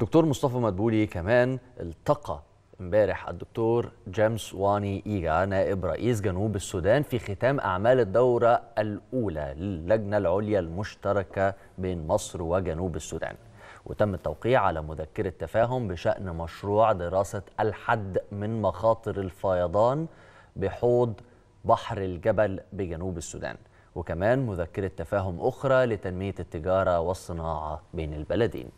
دكتور مصطفى مدبولي كمان التقى امبارح الدكتور جيمس واني ايجا نائب رئيس جنوب السودان في ختام اعمال الدوره الاولى للجنه العليا المشتركه بين مصر وجنوب السودان وتم التوقيع على مذكره تفاهم بشان مشروع دراسه الحد من مخاطر الفيضان بحوض بحر الجبل بجنوب السودان وكمان مذكره تفاهم اخرى لتنميه التجاره والصناعه بين البلدين